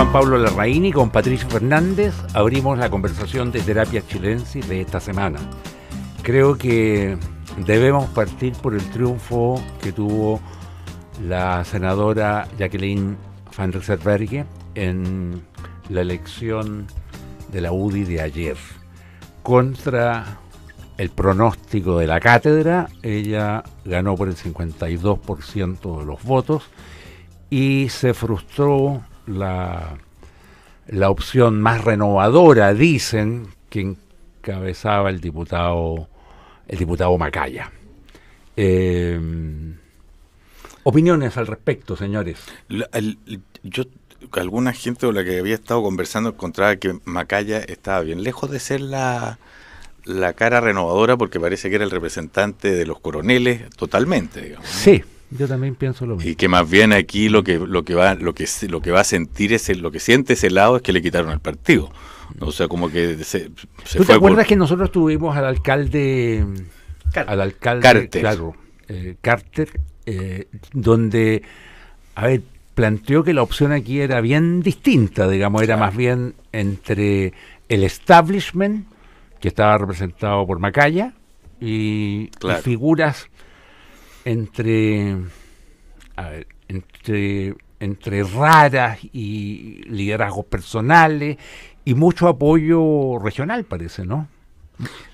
Juan Pablo Larraín y con Patricio Fernández abrimos la conversación de terapia chilensis de esta semana. Creo que debemos partir por el triunfo que tuvo la senadora Jacqueline van Rysselberghe en la elección de la UDI de ayer. Contra el pronóstico de la cátedra, ella ganó por el 52% de los votos y se frustró la, la opción más renovadora, dicen, que encabezaba el diputado, el diputado Macaya. Em, opiniones al respecto, señores. yo alguna gente con la que había estado conversando encontraba que Macaya estaba bien lejos de ser la, la cara renovadora porque parece que era el representante de los coroneles totalmente, digamos. Sí, yo también pienso lo mismo. Y que más bien aquí lo que lo que va lo que lo que va a sentir es lo que siente ese lado es que le quitaron el partido. O sea, como que se, ¿Tú te acuerdas que nosotros tuvimos al alcalde al alcalde Carter, claro, eh, Carter eh, donde a ver, planteó que la opción aquí era bien distinta, digamos, era más bien entre el establishment que estaba representado por Macaya y, y figuras entre, a entre, entre raras y liderazgos personales y mucho apoyo regional, parece, ¿no?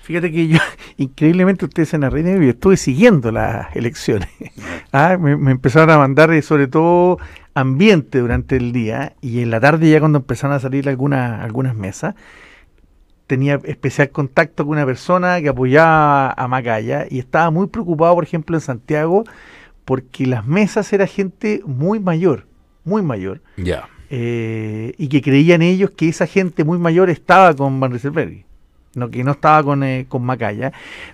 Fíjate que yo, increíblemente ustedes en la yo estuve siguiendo las elecciones. ah, me, empezaron a mandar eh, sobre todo ambiente durante el día y en la tarde ya cuando empezaron a salir algunas mesas, tenía especial contacto con una persona que apoyaba a Macaya y estaba muy preocupado, por ejemplo, en Santiago, porque las mesas era gente muy mayor, muy mayor. Ya. Eh, y que creían ellos que esa gente muy mayor estaba con Van Rieselberg, no, que no estaba con, eh, con Macaya.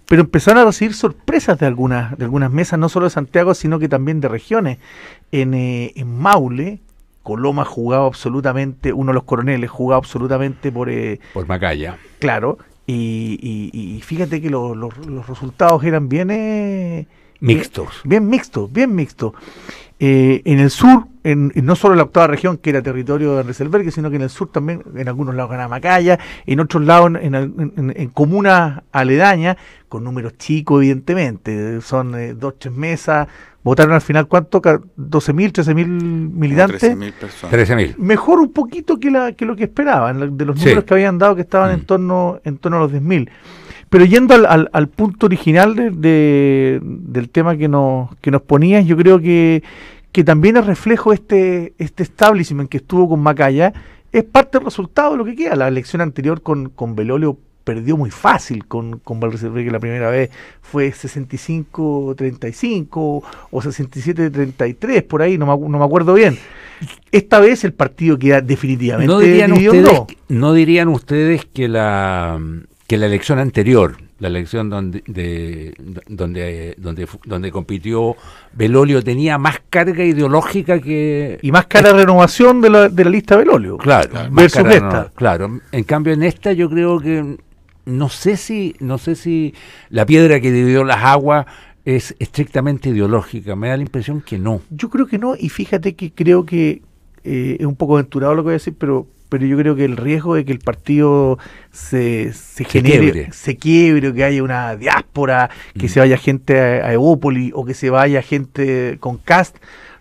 Pero empezaron a recibir sorpresas de algunas, de algunas mesas, no solo de Santiago, sino que también de regiones. En, eh, en Maule Coloma jugaba absolutamente, uno de los coroneles jugaba absolutamente por... Eh, por Macaya. Claro, y, fíjate que los resultados eran eh, bien... mixtos. Bien, mixtos, bien mixtos. Eh, en el sur, en, no solo en la octava región, que era territorio de Reselbergue, sino que en el sur también, en algunos lados ganaba Macaya, en otros lados en, en comunas aledañas, con números chicos, evidentemente. Son eh, dos, tres mesas, Votaron al final, ¿cuánto? ¿12.000, 13.000 militantes? 13.000 personas. Mejor un poquito que, que lo que esperaban, de los números que habían dado, que estaban mm. en, torno, en torno a los 10.000. Pero yendo al, punto original del tema que nos, que nos ponías, yo creo que, que también es reflejo este, este establishment que estuvo con Macaya, es parte del resultado de lo que queda. La elección anterior con, con Belolio perdió muy fácil con, con Valverde, que la primera vez fue 65-35 o 67-33, por ahí, no me, no me, acuerdo bien. Esta vez el partido queda definitivamente ¿No dirían, ustedes, no? dirían ustedes que la, que la elección anterior, la elección donde, donde, donde, donde compitió Belolio, tenía más carga ideológica que... Y más cara renovación de la, de la lista Belolio. claro Claro, en cambio en esta yo creo que no sé si, no sé si la piedra que dividió las aguas es estrictamente ideológica. Me da la impresión que no. Yo creo que no, y fíjate que creo que eh, es un poco aventurado lo que voy a decir, pero pero yo creo que el riesgo de que el partido se, se, genere, quiebre. se quiebre, que haya una diáspora, que mm. se vaya gente a, a o que se vaya gente con CAST,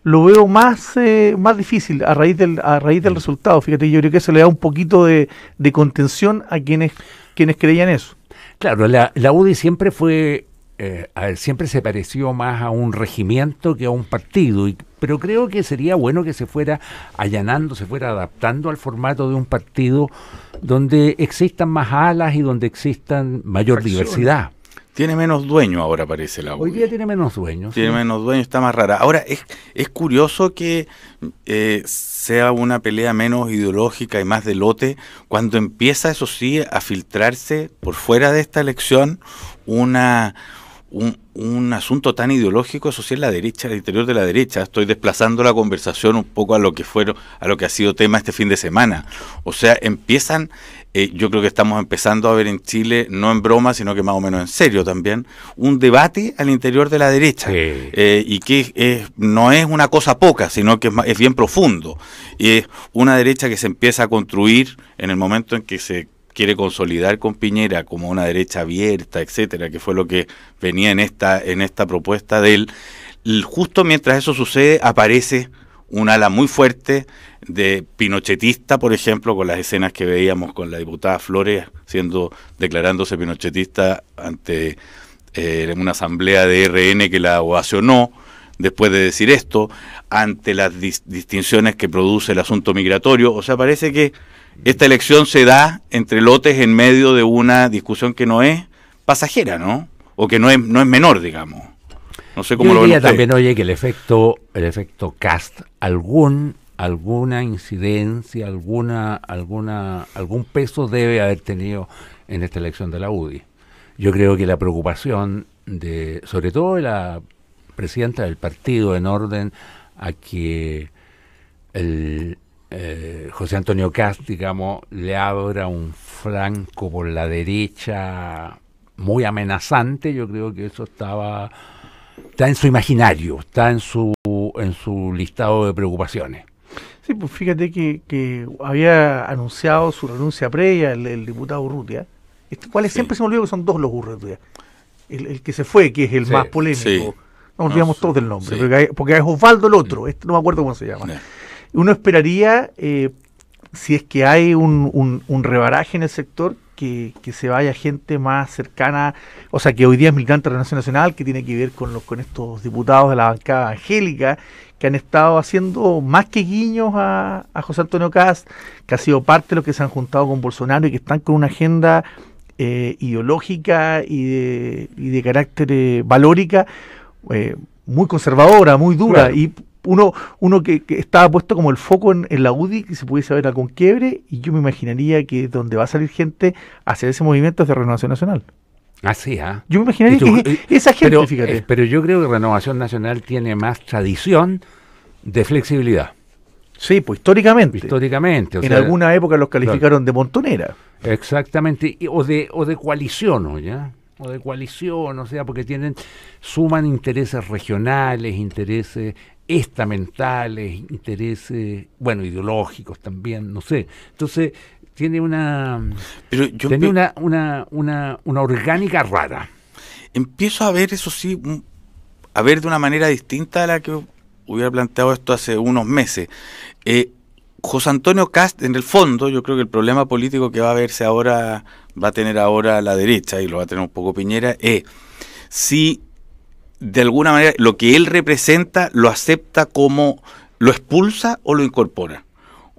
lo veo más, eh, más difícil a raíz, del, a raíz del mm. resultado. Fíjate, yo creo que eso le da un poquito de, contención a quienes, quienes creían eso. Claro, la, la UDI siempre fue, eh, siempre se pareció más a un regimiento que a un partido, pero creo que sería bueno que se fuera allanando, se fuera adaptando al formato de un partido donde existan más alas y donde existan mayor diversidad. Tiene menos dueño ahora parece la Hoy día tiene menos dueño. Tiene menos dueño, está más rara. Ahora, es, es curioso que eh, sea una pelea menos ideológica y más de lote cuando empieza, eso sí, a filtrarse por fuera de esta elección una, un, asunto tan ideológico, eso sí en la derecha, el interior de la derecha. Estoy desplazando la conversación un poco a lo que fueron, a lo que ha sido tema este fin de semana. O sea, empiezan eh, yo creo que estamos empezando a ver en Chile, no en broma, sino que más o menos en serio también, un debate al interior de la derecha. Eh, y que no es una cosa poca, sino que es, bien profundo. Y es una derecha que se empieza a construir en el momento en que se quiere consolidar con Piñera como una derecha abierta, etcétera, que fue lo que venía en esta, en esta propuesta de él. Justo mientras eso sucede, aparece un ala muy fuerte de pinochetista, por ejemplo, con las escenas que veíamos con la diputada Flores siendo declarándose pinochetista ante eh, una asamblea de RN que la ovacionó después de decir esto, ante las distinciones que produce el asunto migratorio. O sea, parece que esta elección se da entre lotes en medio de una discusión que no es pasajera, ¿no? O que no es, no es menor, digamos. No sé cómo Yo lo también oye que el efecto, el efecto cast, algún alguna incidencia, alguna, alguna, algún peso debe haber tenido en esta elección de la UDI. Yo creo que la preocupación de, sobre todo de la presidenta del partido, en orden a que eh, José Antonio Cast, digamos, le abra un flanco por la derecha muy amenazante, yo creo que eso estaba, está en su imaginario, está en su, en su listado de preocupaciones. Sí, pues fíjate que, había anunciado su renuncia previa el, diputado Urrutia. Este, ¿Cuáles siempre se me olvidó que son dos los Urrutia? El, que se fue, que es el más polémico. No nos olvidamos todos del nombre, porque, es Osvaldo el otro, mm. este, no me acuerdo cómo se llama. Uno esperaría, eh, si es que hay un, rebaraje en el sector, que, se vaya gente más cercana, o sea, que hoy día es militante de la Nación Nacional, que tiene que ver con, los, con estos diputados de la bancada angélica que han estado haciendo más que guiños a, José Antonio Cast, que ha sido parte de los que se han juntado con Bolsonaro y que están con una agenda eh, ideológica y de, carácter eh, valórica eh, muy conservadora, muy dura. Y uno, uno que, estaba puesto como el foco en, la UDI, que se pudiese ver algún quiebre, y yo me imaginaría que donde va a salir gente hacia ese movimiento es de Renovación Nacional. Así, ah, ¿ah? Yo me imagino que esa gente, eh, pero, yo creo que Renovación Nacional tiene más tradición de flexibilidad. Sí, pues históricamente. Históricamente. en alguna época los calificaron de montonera. Exactamente, o de, o de coalición, ¿ya? O de coalición, o sea, porque tienen, suman intereses regionales, intereses estamentales, intereses, bueno, ideológicos también, no sé. Entonces, tiene una, una, orgánica rara. Empiezo a ver, eso sí, a ver de una manera distinta a la que hubiera planteado esto hace unos meses. Eh, José Antonio Cast, en el fondo, yo creo que el problema político que va a verse ahora, va a tener ahora la derecha y lo va a tener un poco Piñera, es si de alguna manera lo que él representa lo acepta como lo expulsa o lo incorpora.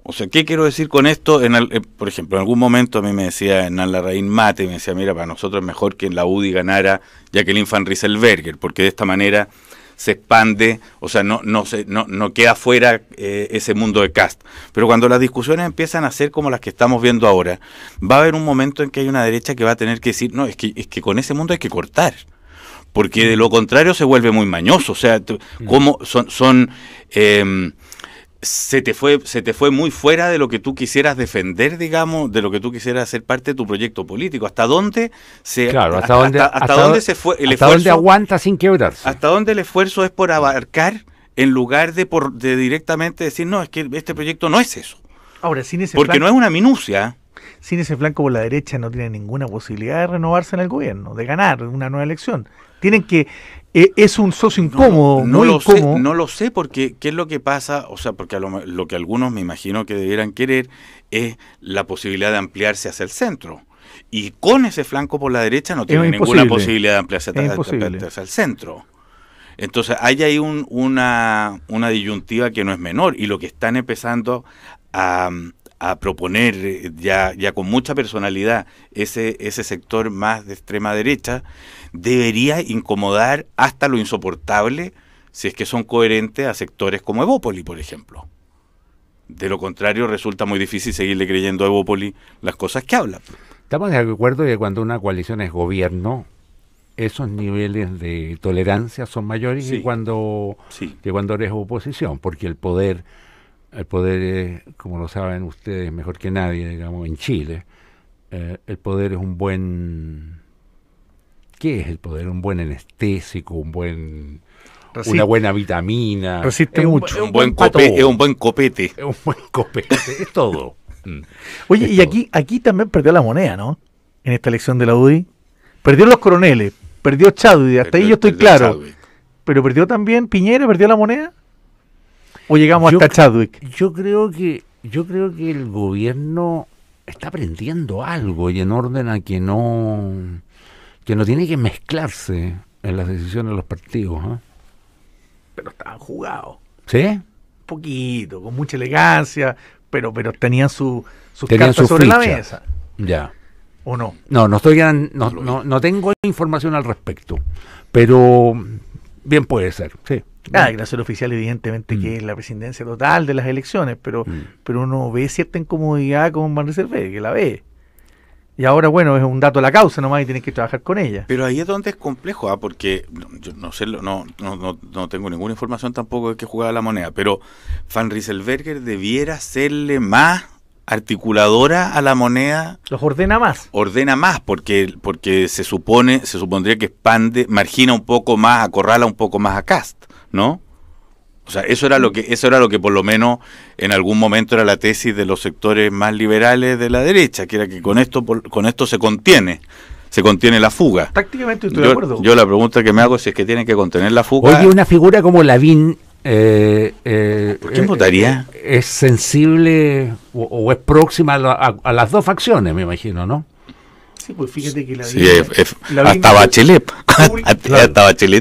O sea, ¿qué quiero decir con esto? En eh, por ejemplo, en algún momento a mí me decía la Larraín Mate, me decía, mira, para nosotros es mejor que en la UDI ganara ya que el Van Rieselberger, porque de esta manera se expande, o sea, no, no, se, no, no queda fuera eh, ese mundo de cast. Pero cuando las discusiones empiezan a ser como las que estamos viendo ahora, va a haber un momento en que hay una derecha que va a tener que decir, no, es que, es que con ese mundo hay que cortar porque de lo contrario se vuelve muy mañoso. O sea, mm. como son, son em, se te fue se te fue muy fuera de lo que tú quisieras defender digamos de lo que tú quisieras hacer parte de tu proyecto político hasta dónde se claro, hasta, dónde, se fue el hasta dónde aguanta sin quebrarse hasta dónde el esfuerzo es por abarcar en lugar de por de directamente decir no es que este proyecto no es eso ahora sin ese porque no es una minucia sin ese flanco por la derecha no tienen ninguna posibilidad de renovarse en el gobierno, de ganar una nueva elección. Tienen que eh, es un socio incómodo, no, muy lo Sé, no lo sé porque qué es lo que pasa, o sea, porque lo, que algunos me imagino que debieran querer es la posibilidad de ampliarse hacia el centro. Y con ese flanco por la derecha no tiene ninguna posibilidad de ampliarse hacia, el centro. Entonces hay ahí una disyuntiva que no es menor y lo que están empezando a, a proponer eh, ya, ya con mucha personalidad ese, ese sector más de extrema derecha, debería incomodar hasta lo insoportable si es que son coherentes a sectores como Evópoli, por ejemplo. De lo contrario, resulta muy difícil seguirle creyendo a Evópoli las cosas que habla. Estamos de acuerdo que cuando una coalición es gobierno, esos niveles de tolerancia son mayores cuando, sí. que cuando eres oposición, porque el poder el poder es, como lo saben ustedes mejor que nadie, digamos, en Chile, eh, el poder es un buen... ¿Qué es el poder? Un buen anestésico, un buen... una buena vitamina. Resiste mucho. Es un, buen copete, es un buen copete. Es todo. Mm. Oye, y aquí aquí también perdió la moneda, ¿no? En esta elección de la UDI. Perdió los coroneles, perdió Chadwick, hasta ahí yo estoy claro. Pero perdió también Piñera, perdió la moneda o llegamos yo, hasta Chadwick? Yo creo que yo creo que el gobierno está aprendiendo algo y en orden a que no que no tiene que mezclarse en las decisiones de los partidos. ¿ah? Pero estaban jugados. ¿Sí? Un poquito, con mucha elegancia, pero pero tenían su sus cartas su sobre la mesa. Ya. ¿O no? No, no estoy no, no, no tengo información al respecto, pero bien puede ser, sí. Ah, mm. que ser oficial evidentemente que mm. es la presidencia total de las elecciones, pero, mm. pero uno ve cierta incomodidad con Van Van que la ve. Y ahora, bueno, es un dato a la causa nomás y tienes que trabajar con ella. Pero ahí es donde es complejo, ¿ah? porque yo no sé, no, no, tengo ninguna información tampoco de que jugaba la moneda, pero Van Rieselberger debiera serle más articuladora a la moneda. Los ordena más. Ordena más, porque, porque se supone, se supondría que expande, margina un poco más, acorrala un poco más a Cast. ¿no? O sea, eso era lo que eso era lo que por lo menos en algún momento era la tesis de los sectores más liberales de la derecha, que era que con esto con esto se contiene se contiene la fuga. Prácticamente estoy yo, de acuerdo. Yo la pregunta que me hago es si es que tienen que contener la fuga. Oye, una figura como Lavín eh, eh, ¿Por quién votaría? Eh, es sensible o, es próxima a, las dos facciones, me imagino, ¿no? Sí, pues fíjate que la sí, hasta Bachelet.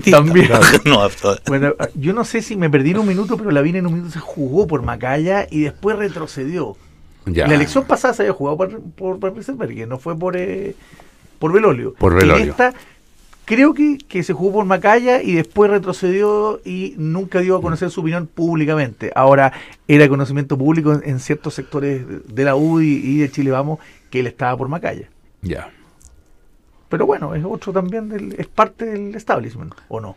También. Bueno, yo no sé si me perdí en un minuto, pero la vino en un minuto se jugó por Macaya y después retrocedió. Ya. La elección pasada se había jugado por, por, no fue por, eh, por Velolio. Por esta, creo que, que se jugó por Macaya y después retrocedió y nunca dio a conocer su opinión públicamente. Ahora, era conocimiento público en, ciertos sectores de la UDI y de Chile Vamos que él estaba por Macaya. Ya. Pero bueno, es otro también, es parte del establishment, ¿o no?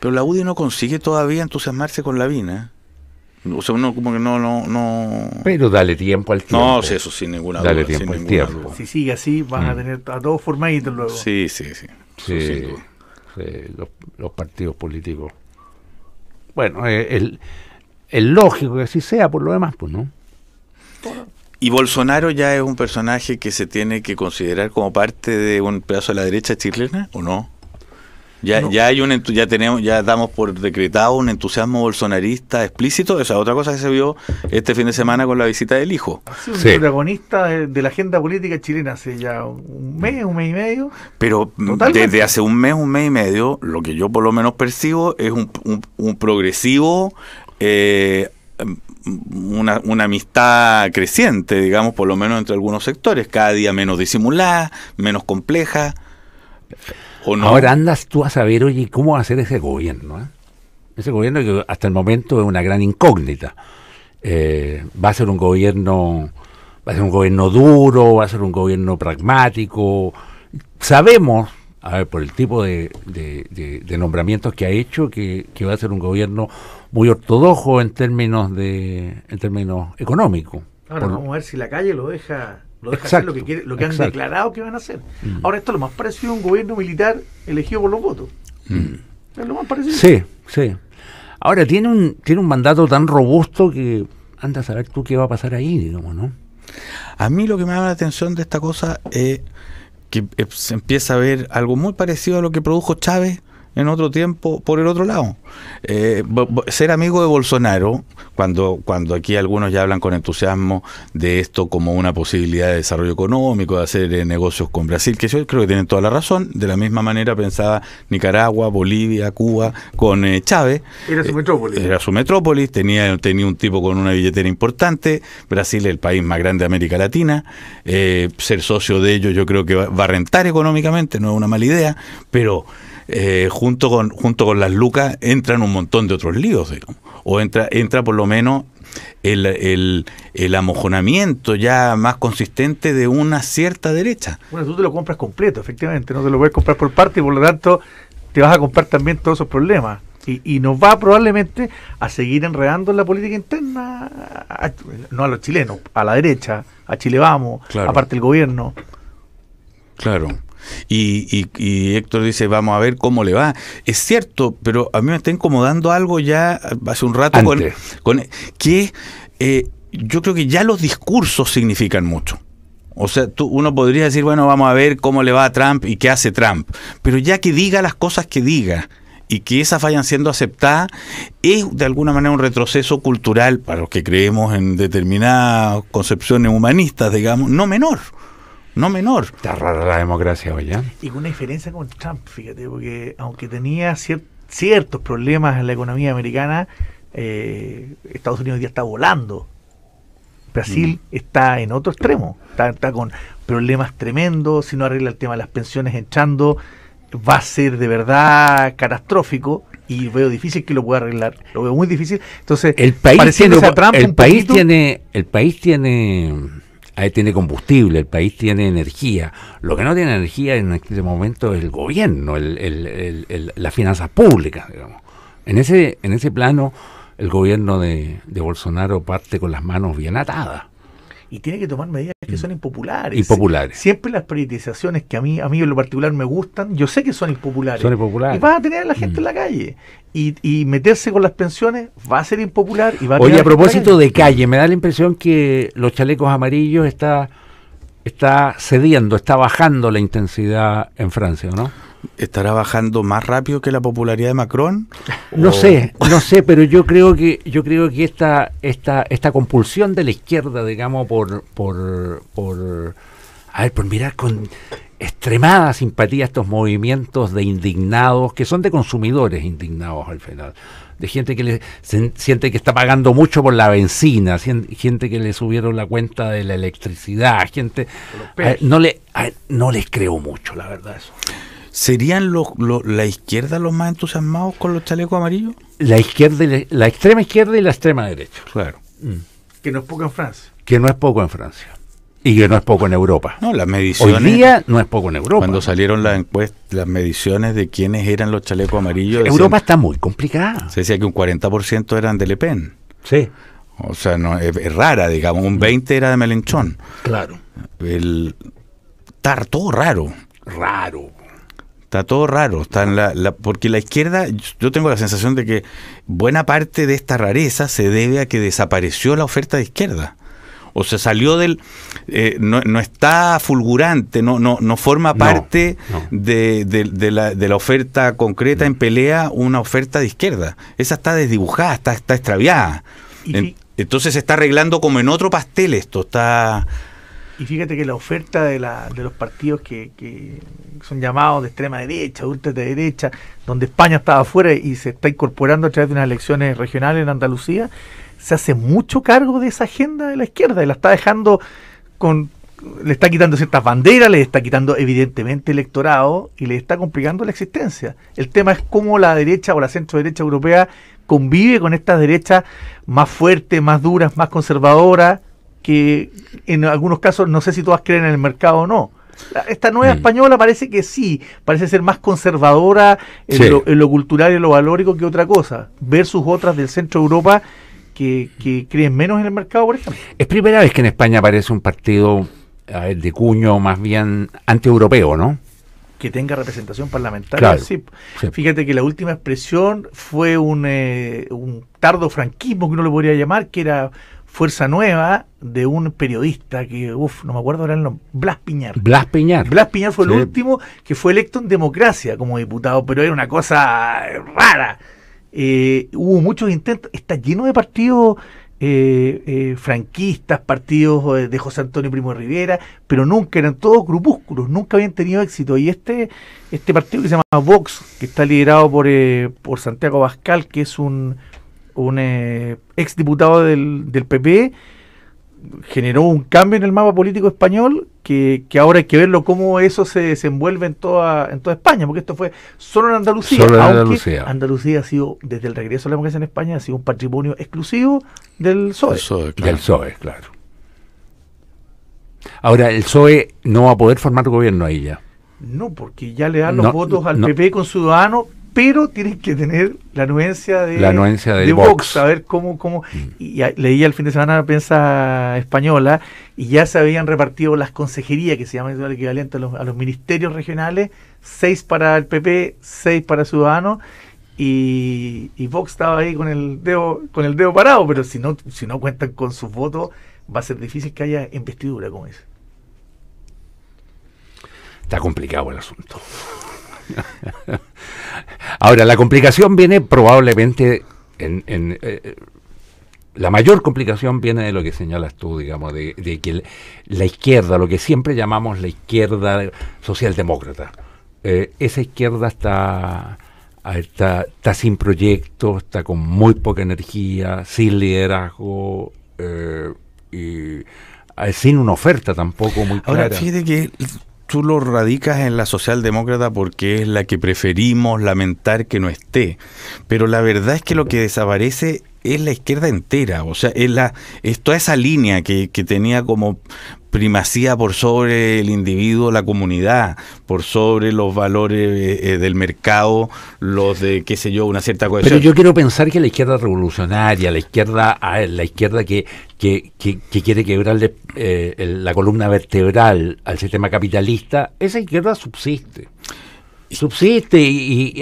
Pero la UDI no consigue todavía entusiasmarse con la vina. ¿eh? O sea, uno como que no, no, no... Pero dale tiempo al tiempo. No, eso sin ninguna duda. Dale tiempo al tiempo. Si sigue así, van a mm. tener a todos formaditos luego. Sí, sí, sí. sí, los, partidos políticos. Bueno, eh, el, lógico que así sea, por lo demás, pues, ¿no? Y Bolsonaro ya es un personaje que se tiene que considerar como parte de un pedazo de la derecha chilena, ¿o no? Ya, ya hay un ya tenemos ya damos por decretado un entusiasmo bolsonarista explícito, esa otra cosa que se vio este fin de semana con la visita del hijo. Sí, un protagonista de, la agenda política chilena hace ya un mes, un mes y medio. Pero mm, desde hace un mes, un mes y medio, lo que yo por lo menos percibo es un, progresivo eh, una, amistad creciente, digamos, por lo menos entre algunos sectores, cada día menos disimulada, menos compleja. Ahora andas tú a saber, oye, ¿cómo va a ser ese gobierno? Eh? Ese gobierno que hasta el momento es una gran incógnita. Eh, va a ser un gobierno, va a ser un gobierno duro, va a ser un gobierno pragmático. Sabemos, a ver, por el tipo de, de nombramientos que ha hecho, que, que va a ser un gobierno muy ortodoxo en términos de en términos económicos. Ahora vamos a ver si la calle lo deja, lo hacer lo que, quiere, que han declarado que van a hacer. Mm. Ahora esto es lo más parecido a un gobierno militar elegido por los votos. Mm. Es lo más parecido. Sí, sí. Ahora tiene un tiene un mandato tan robusto que anda a saber tú qué va a pasar ahí, digamos, ¿no? A mí lo que me llama la atención de esta cosa es que eh, se empieza a ver algo muy parecido a lo que produjo Chávez en otro tiempo por el otro lado. Eh, ser amigo de Bolsonaro, cuando, cuando aquí algunos ya hablan con entusiasmo de esto como una posibilidad de desarrollo económico, de hacer eh, negocios con Brasil, que yo creo que tienen toda la razón, de la misma manera pensaba Nicaragua, Bolivia, Cuba, con eh, Chávez. Era su metrópolis. Era su metrópolis, tenía, tenía un tipo con una billetera importante, Brasil es el país más grande de América Latina, ser socio de ellos yo creo que va, va a rentar económicamente, no es una mala idea, pero... Eh, junto, con, junto con las lucas entran un montón de otros líos, O entra, entra por lo menos el, el, amojonamiento ya más consistente de una cierta derecha. Bueno, tú te lo compras completo, efectivamente, no te lo puedes comprar por parte y por lo tanto te vas a comprar también todos esos problemas. Y, y nos va probablemente a seguir enredando en la política interna, no a los chilenos, a la derecha, a Chile Vamos, aparte del gobierno. Claro. Y, Héctor dice, vamos a ver cómo le va. Es cierto, pero a mí me está incomodando algo ya hace un rato con, que eh, yo creo que ya los discursos significan mucho. O sea, uno podría decir, bueno, vamos a ver cómo le va a Trump y qué hace Trump. Pero ya que diga las cosas que diga, y que esas vayan siendo aceptadas es de alguna manera un retroceso cultural para los que creemos en determinadas concepciones humanistas, digamos, no menor no menor. Está rara la democracia hoy, Y con una diferencia con Trump, fíjate, porque aunque tenía ciertos problemas en la economía americana, eh, Estados Unidos ya está volando. Brasil está en otro extremo, está, con problemas tremendos, si no arregla el tema de las pensiones entrando, va a ser de verdad catastrófico y veo difícil que lo pueda arreglar, lo veo muy difícil. Entonces, el país país tiene, el país tiene ahí tiene combustible, el país tiene energía. Lo que no tiene energía en este momento es el gobierno, las finanzas públicas, En ese, en ese plano, el gobierno de Bolsonaro parte con las manos bien atadas y tiene que tomar medidas que mm. son impopulares. Impopulares. Siempre las privatizaciones que a mí, a mí en lo particular me gustan, yo sé que son impopulares. Son impopulares. Y vas a tener a la gente en la mm. calle. Y, y, meterse con las pensiones va a ser impopular y a Oye, a propósito de calle, me da la impresión que los chalecos amarillos está, está cediendo, está bajando la intensidad en Francia, ¿no? ¿Estará bajando más rápido que la popularidad de Macron? No sé, no sé, pero yo creo que yo creo que esta esta esta compulsión de la izquierda, digamos, por por por a ver, por mirar con extremada simpatía estos movimientos de indignados que son de consumidores indignados al final de gente que le, siente que está pagando mucho por la benzina, gente que le subieron la cuenta de la electricidad, gente... no, le, no les creo mucho, la verdad, eso. ¿Serían los, la izquierda los más entusiasmados con los chalecos amarillos? La izquierda, la, extrema izquierda y la extrema derecha. Claro. Mm. Que no es poco en Francia. Que no es poco en Francia. Y que no es poco en Europa. No, las mediciones. Hoy día no es poco en Europa. Cuando salieron las encuestas, las mediciones de quiénes eran los chalecos amarillos. Europa está muy complicada. Se decía que un 40% eran de Le Pen. Sí. O sea, no, es, rara, digamos. Un 20% era de Melenchón. Claro. El, todo raro. Raro. Está todo raro, está en la, porque la izquierda, yo tengo la sensación de que buena parte de esta rareza se debe a que desapareció la oferta de izquierda. O se salió del. Eh, no, está fulgurante, no, no, no forma parte De, la, oferta concreta en mm. pelea una oferta de izquierda. Esa está desdibujada, está, está extraviada. entonces se está arreglando como en otro pastel esto, está. Y fíjate que la oferta de, los partidos que, son llamados de extrema derecha, ultraderecha, de derecha, donde España estaba afuera y se está incorporando a través de unas elecciones regionales en Andalucía, se hace mucho cargo de esa agenda de la izquierda y la está dejando con, le está quitando ciertas banderas, le está quitando evidentemente electorado y le está complicando la existencia. El tema es cómo la derecha o la centro derecha europea convive con estas derechas más fuertes, más duras, más conservadoras, en algunos casos no sé si todas creen en el mercado o no. Esta nueva mm. española parece que sí, parece ser más conservadora en, lo, cultural y en lo valórico que otra cosa, versus otras del centro de Europa que, creen menos en el mercado, por ejemplo. Es primera vez que en España aparece un partido de cuño más bien anti-europeo, ¿no? que tenga representación parlamentaria. sí. Fíjate que la última expresión fue un, eh, un tardo franquismo, que uno le podría llamar, que era Fuerza Nueva de un periodista que, uff, no me acuerdo ahora el nombre, Blas Piñar. Blas Piñar. Blas Piñar fue el último que fue electo en democracia como diputado, pero era una cosa rara. Eh, hubo muchos intentos, está lleno de partidos eh, eh, franquistas, partidos de José Antonio Primo de Rivera, pero nunca eran todos grupúsculos, nunca habían tenido éxito. Y este, este partido que se llama Vox, que está liderado por, por Santiago Bascal, que es un un eh, exdiputado del, del PP, generó un cambio en el mapa político español que, ahora hay que verlo cómo eso se desenvuelve en toda, en toda España, porque esto fue solo en Andalucía, Andalucía. Andalucía. ha sido, desde el regreso a la democracia en España, ha sido un patrimonio exclusivo del PSOE. Del PSOE, claro. Ahora, el PSOE no va a poder formar gobierno ahí ya. No, porque ya le dan los votos al PP con Ciudadanos, pero tienen que tener la anuencia de, la anuencia de Vox. a ver cómo, cómo, mm. y leía el fin de semana la prensa española y ya se habían repartido las consejerías, que se llaman el equivalente a los, ministerios regionales, seis para el PP, seis para Ciudadanos, y, Vox estaba ahí con el dedo, con el dedo parado, pero si no, si no cuentan con sus votos, va a ser difícil que haya investidura, con eso. Está complicado el asunto. Ahora, la complicación viene probablemente en... Eh, la mayor complicación viene de lo que señalas tú, digamos, de, que la izquierda, lo que siempre llamamos la izquierda socialdemócrata, eh, esa izquierda está, está, sin proyectos está con muy poca energía, sin liderazgo, eh, y, sin una oferta tampoco muy clara. Ahora, fíjate que tú lo radicas en la socialdemócrata porque es la que preferimos lamentar que no esté, pero la verdad es que lo que desaparece es la izquierda entera, o sea, es, la, es toda esa línea que, que tenía como primacía por sobre el individuo, la comunidad, por sobre los valores eh, eh, del mercado, los de, qué sé yo, una cierta cohesión. Pero yo quiero pensar que la izquierda revolucionaria, la izquierda, ah, la izquierda que, que, que, quiere quebrarle eh, la columna vertebral al sistema capitalista, esa izquierda subsiste subsiste y,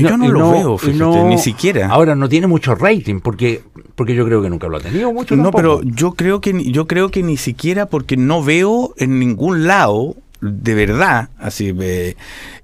yo no, lo veo ni siquiera ahora no tiene mucho rating porque porque yo creo que nunca lo ha tenido mucho no pero yo creo que yo creo que ni siquiera porque no veo en ningún lado de verdad así eh,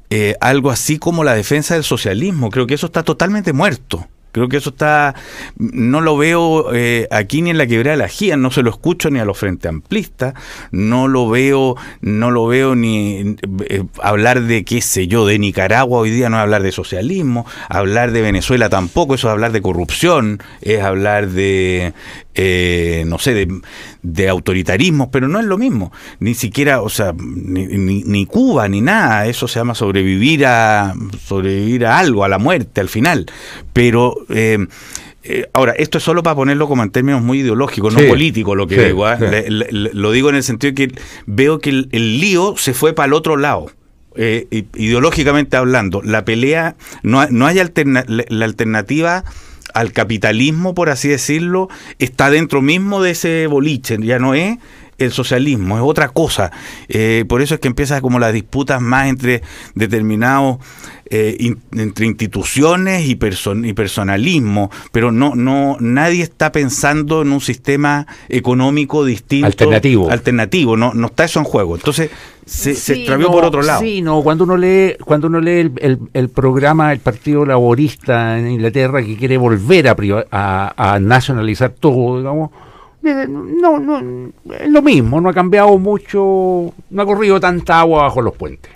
eh, algo así como la defensa del socialismo creo que eso está totalmente muerto Creo que eso está, no lo veo eh, aquí ni en la quebrada de la GIA, no se lo escucho ni a los frente amplistas, no lo veo, no lo veo ni eh, hablar de qué sé yo, de Nicaragua hoy día no es hablar de socialismo, hablar de Venezuela tampoco, eso es hablar de corrupción, es hablar de eh, no sé, de, de autoritarismos, pero no es lo mismo. Ni siquiera, o sea, ni, ni, Cuba, ni nada. Eso se llama sobrevivir a, sobrevivir a algo, a la muerte, al final. Pero... Eh, eh, ahora, esto es solo para ponerlo como en términos muy ideológicos, no político lo que digo. ¿ah? lo digo en el sentido de que veo que el, lío se fue para el otro lado. Eh, ideológicamente hablando, la pelea, no, no hay la alternativa al capitalismo, por así decirlo, está dentro mismo de ese boliche, ya no es el socialismo, es otra cosa. Eh, por eso es que empiezan como las disputas más entre determinados, eh, entre instituciones y, personalismo, pero no, no, nadie está pensando en un sistema económico distinto. Alternativo. Alternativo, no, no está eso en juego. Entonces, se, extravió por otro lado. Sí, cuando uno lee, cuando uno lee el, el, programa del Partido Laborista en Inglaterra que quiere volver a, a, a nacionalizar todo, digamos no, no, es eh, lo mismo, no ha cambiado mucho, no ha corrido tanta agua bajo los puentes.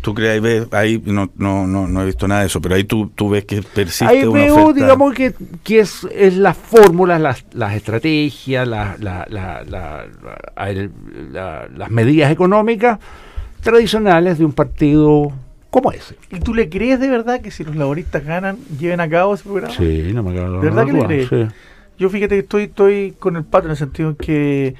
¿Tú crees ahí, no, no, no, he visto nada de eso, pero ahí tú, tú ves que persiste una digamos, que, que es, es las fórmulas, las, las estrategias, las, las medidas económicas tradicionales de un partido como ese. ¿Y tú le crees de verdad que si los laboristas ganan, lleven a cabo ese programa? Sí, no me acabo ¿De verdad que le crees? Yo fíjate que estoy, estoy con el pato en el sentido en que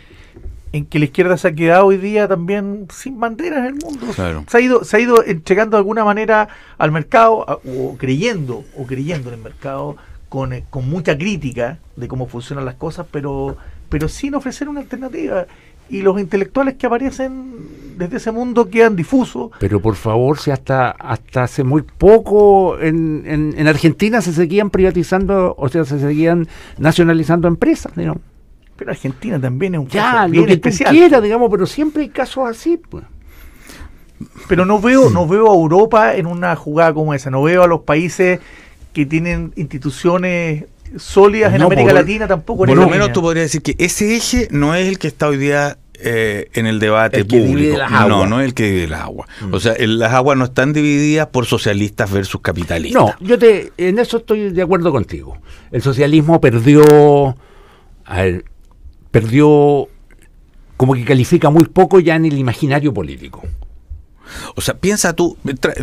en que la izquierda se ha quedado hoy día también sin banderas en el mundo. Se, ha ido, se ha ido entregando de alguna manera al mercado, o creyendo, o creyendo en el mercado, con, eh, con mucha crítica de cómo funcionan las cosas, pero, pero sin ofrecer una alternativa. Y los intelectuales que aparecen desde ese mundo quedan difusos. Pero por favor, si hasta, hasta hace muy poco en, en, Argentina se seguían privatizando, o sea, se seguían nacionalizando empresas, Pero Argentina también es un caso bien lo que Quiera, digamos, pero siempre hay casos así, pues. Pero no veo, mm. no veo a Europa en una jugada como esa, no veo a los países que tienen instituciones sólidas en América pues, Latina tampoco. Por lo menos tú podrías decir que ese eje no es el que está hoy día eh, en el debate público. No, no es el que divide las aguas. Mm. O sea, las aguas no están divididas por socialistas versus capitalistas. No, yo te, en eso estoy de acuerdo contigo. El socialismo perdió, perdió, como que califica muy poco ya en el imaginario político. O sea, piensa tú,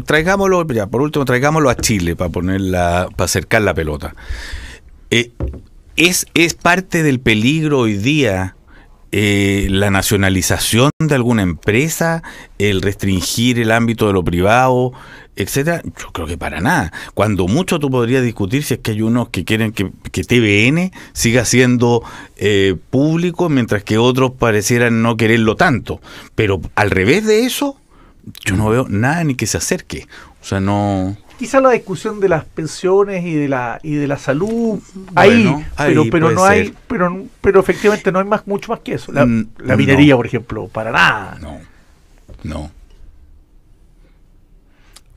traigámoslo, ya, por último, traigámoslo a Chile para ponerla, para acercar la pelota. Eh, es, es parte del peligro hoy día eh, la nacionalización de alguna empresa, el restringir el ámbito de lo privado, etcétera, yo creo que para nada. Cuando mucho tú podrías discutir si es que hay unos que quieren que, que TVN siga siendo eh, público, mientras que otros parecieran no quererlo tanto. Pero al revés de eso, yo no veo nada ni que se acerque. O sea, no quizá la discusión de las pensiones y de la y de la salud ahí, pero pero no hay pero pero efectivamente no hay más mucho más que eso la, mm, minería por ejemplo para nada no no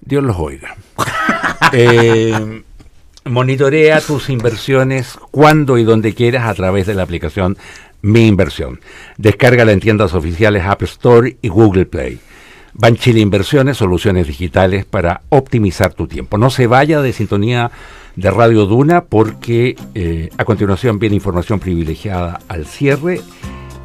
Dios los oiga eh, monitorea tus inversiones cuando y donde quieras a través de la aplicación Mi Inversión descárgala en tiendas oficiales App Store y Google Play Banchile Inversiones, soluciones digitales para optimizar tu tiempo. No se vaya de sintonía de Radio Duna porque eh, a continuación viene información privilegiada al cierre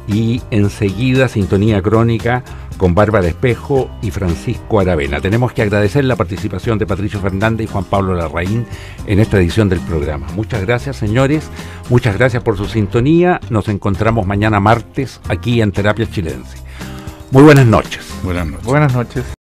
y enseguida sintonía crónica con Bárbara Espejo y Francisco Aravena. Tenemos que agradecer la participación de Patricio Fernández y Juan Pablo Larraín en esta edición del programa. Muchas gracias, señores. Muchas gracias por su sintonía. Nos encontramos mañana martes aquí en Terapia Chilense. Muy buenas noches. Buenas noches.